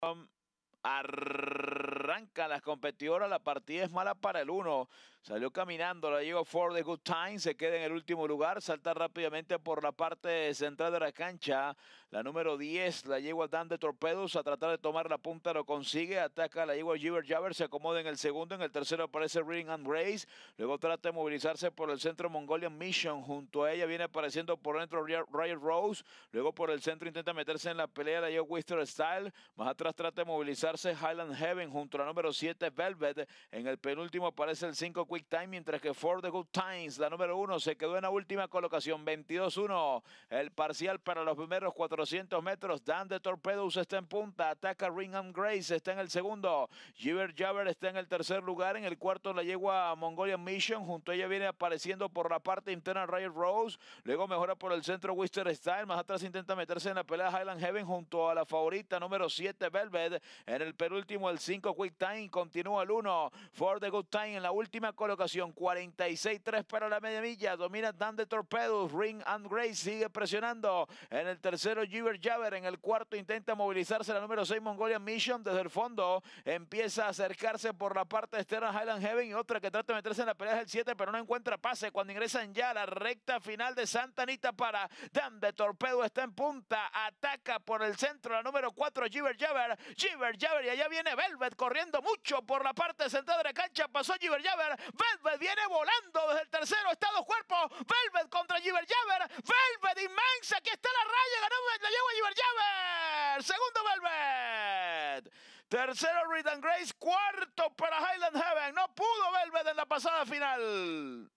Um, arranca las competidoras, la partida es mala para el uno. Salió caminando, la llegó Ford the Good Time, se queda en el último lugar, salta rápidamente por la parte central de la cancha. La número 10, la yegua Dan de Torpedos, a tratar de tomar la punta, lo consigue, ataca la yegua jiver Jabber, se acomoda en el segundo, en el tercero aparece Ring and Grace, luego trata de movilizarse por el centro Mongolian Mission, junto a ella viene apareciendo por dentro Riot Rose, luego por el centro intenta meterse en la pelea la yegua Wister Style, más atrás trata de movilizarse Highland Heaven junto a la número 7 Velvet, en el penúltimo aparece el 5 Time, mientras que For the Good Times, la número uno, se quedó en la última colocación, 22-1. El parcial para los primeros 400 metros, Dan de Torpedos está en punta, ataca Ringham Grace, está en el segundo, ...Jiver Jabber está en el tercer lugar, en el cuarto la yegua Mongolian Mission, junto a ella viene apareciendo por la parte interna Ryan Rose, luego mejora por el centro Wister Style, más atrás intenta meterse en la pelea Highland Heaven junto a la favorita número 7 Velvet, en el penúltimo el 5 Quick Time, continúa el 1, For the Good Time en la última colocación. 46-3 para la media milla. Domina Dan de Torpedos. Ring and Grace sigue presionando. En el tercero, Jiver Javer. En el cuarto, intenta movilizarse la número 6, Mongolian Mission. Desde el fondo, empieza a acercarse por la parte externa Highland Heaven. Y otra que trata de meterse en la pelea del el 7, pero no encuentra pase. Cuando ingresan ya a la recta final de Santa Anita para Dan de Torpedo. Está en punta. Ataca por el centro la número 4, Jiver Javer. Jiver Javer. Y allá viene Velvet corriendo mucho por la parte central de la cancha. Pasó Jiver Javer. Velvet viene volando desde el tercero. Está dos cuerpos. Velvet contra Giver Jaber. Velvet inmensa. Aquí está la raya. Ganó. La lleva Giver Javer. Segundo Velvet. Tercero Reed and Grace. Cuarto para Highland Heaven. No pudo Velvet en la pasada final.